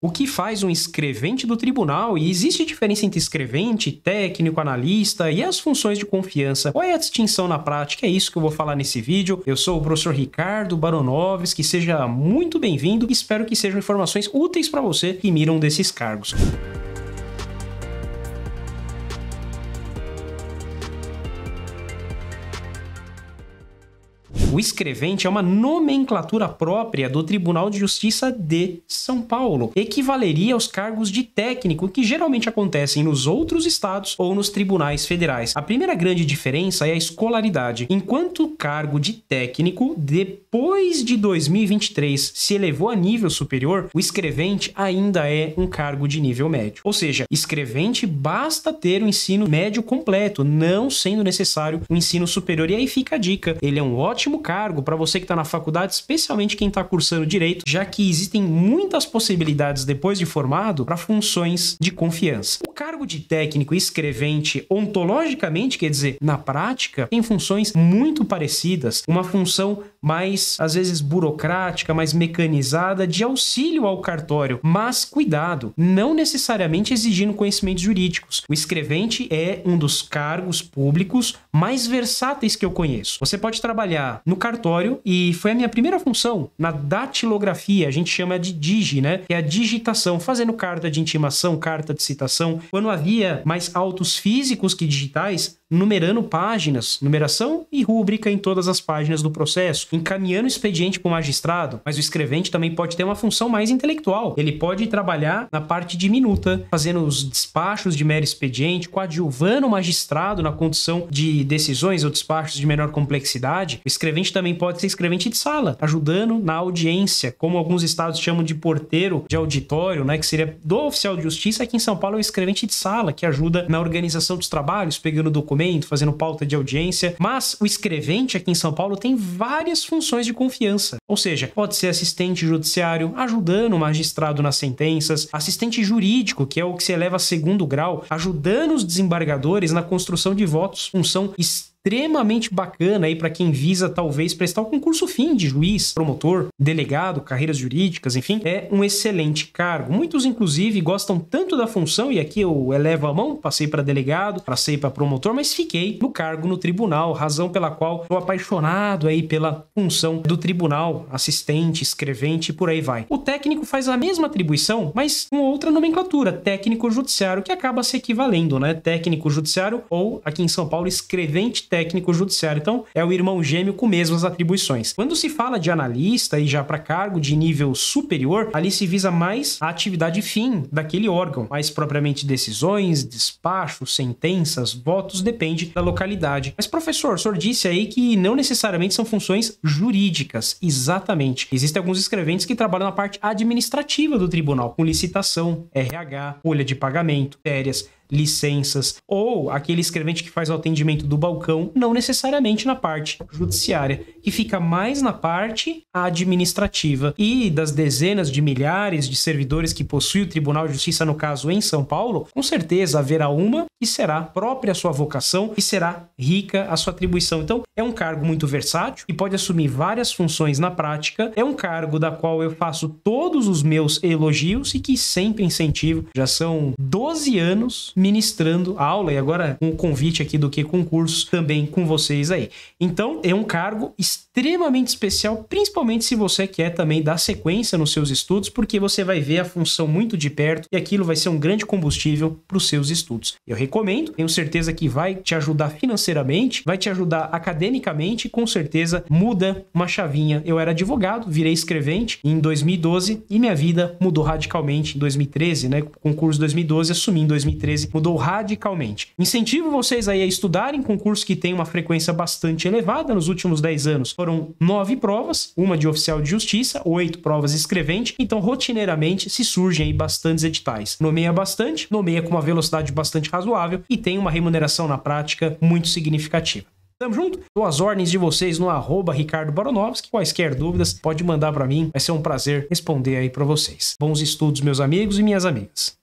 o que faz um escrevente do tribunal e existe diferença entre escrevente, técnico, analista e as funções de confiança. Qual é a distinção na prática? É isso que eu vou falar nesse vídeo. Eu sou o professor Ricardo Baronoves, que seja muito bem-vindo e espero que sejam informações úteis para você que miram desses cargos. O escrevente é uma nomenclatura própria do Tribunal de Justiça de São Paulo, equivaleria aos cargos de técnico que geralmente acontecem nos outros estados ou nos tribunais federais. A primeira grande diferença é a escolaridade. Enquanto o cargo de técnico, depois de 2023, se elevou a nível superior, o escrevente ainda é um cargo de nível médio. Ou seja, escrevente basta ter o um ensino médio completo, não sendo necessário o um ensino superior. E aí fica a dica: ele é um ótimo cargo, para você que está na faculdade, especialmente quem está cursando direito, já que existem muitas possibilidades depois de formado para funções de confiança. O cargo de técnico escrevente, ontologicamente, quer dizer, na prática, tem funções muito parecidas, uma função mais, às vezes, burocrática, mais mecanizada, de auxílio ao cartório, mas cuidado, não necessariamente exigindo conhecimentos jurídicos. O escrevente é um dos cargos públicos mais versáteis que eu conheço. Você pode trabalhar no no cartório e foi a minha primeira função na datilografia, a gente chama de digi, né? Que é a digitação, fazendo carta de intimação, carta de citação. Quando havia mais autos físicos que digitais, numerando páginas, numeração e rúbrica em todas as páginas do processo, encaminhando o expediente para o magistrado, mas o escrevente também pode ter uma função mais intelectual. Ele pode trabalhar na parte de minuta, fazendo os despachos de mero expediente, coadjuvando o magistrado na condução de decisões ou despachos de menor complexidade. O escrevente também pode ser escrevente de sala, ajudando na audiência, como alguns estados chamam de porteiro de auditório, né, que seria do oficial de justiça. Aqui em São Paulo é o escrevente de sala, que ajuda na organização dos trabalhos, pegando documentos documento, fazendo pauta de audiência, mas o escrevente aqui em São Paulo tem várias funções de confiança. Ou seja, pode ser assistente judiciário, ajudando o magistrado nas sentenças, assistente jurídico, que é o que se eleva a segundo grau, ajudando os desembargadores na construção de votos, função extremamente extremamente bacana aí para quem visa talvez prestar o concurso fim de juiz, promotor, delegado, carreiras jurídicas, enfim, é um excelente cargo. Muitos inclusive gostam tanto da função e aqui eu elevo a mão, passei para delegado, passei para promotor, mas fiquei no cargo no tribunal, razão pela qual sou apaixonado aí pela função do tribunal, assistente, escrevente e por aí vai. O técnico faz a mesma atribuição, mas com outra nomenclatura, técnico judiciário, que acaba se equivalendo, né? Técnico judiciário ou aqui em São Paulo escrevente técnico técnico judiciário. Então, é o irmão gêmeo com mesmas atribuições. Quando se fala de analista e já para cargo de nível superior, ali se visa mais a atividade fim daquele órgão, mais propriamente decisões, despachos, sentenças, votos, depende da localidade. Mas, professor, o senhor disse aí que não necessariamente são funções jurídicas, exatamente. Existem alguns escreventes que trabalham na parte administrativa do tribunal, com licitação, RH, folha de pagamento, férias, licenças, ou aquele escrevente que faz o atendimento do balcão, não necessariamente na parte judiciária, que fica mais na parte administrativa. E das dezenas de milhares de servidores que possui o Tribunal de Justiça, no caso em São Paulo, com certeza haverá uma que será própria sua vocação e será rica a sua atribuição. Então, é um cargo muito versátil e pode assumir várias funções na prática. É um cargo da qual eu faço todos os meus elogios e que sempre incentivo. Já são 12 anos ministrando aula e agora um convite aqui do que concurso também com vocês aí. Então, é um cargo extremamente especial, principalmente se você quer também dar sequência nos seus estudos, porque você vai ver a função muito de perto e aquilo vai ser um grande combustível para os seus estudos. Eu recomendo, tenho certeza que vai te ajudar financeiramente, vai te ajudar academicamente, com certeza muda uma chavinha. Eu era advogado, virei escrevente em 2012 e minha vida mudou radicalmente em 2013, né? Concurso 2012, assumi em 2013 2013 mudou radicalmente. Incentivo vocês aí a estudarem concurso que tem uma frequência bastante elevada nos últimos 10 anos. Foram 9 provas, uma de oficial de justiça, 8 provas escrevente, então rotineiramente se surgem aí bastantes editais. Nomeia bastante, nomeia com uma velocidade bastante razoável e tem uma remuneração na prática muito significativa. Tamo junto? Dou as ordens de vocês no arroba Ricardo Baronovski. Quaisquer dúvidas, pode mandar para mim. Vai ser um prazer responder aí para vocês. Bons estudos, meus amigos e minhas amigas.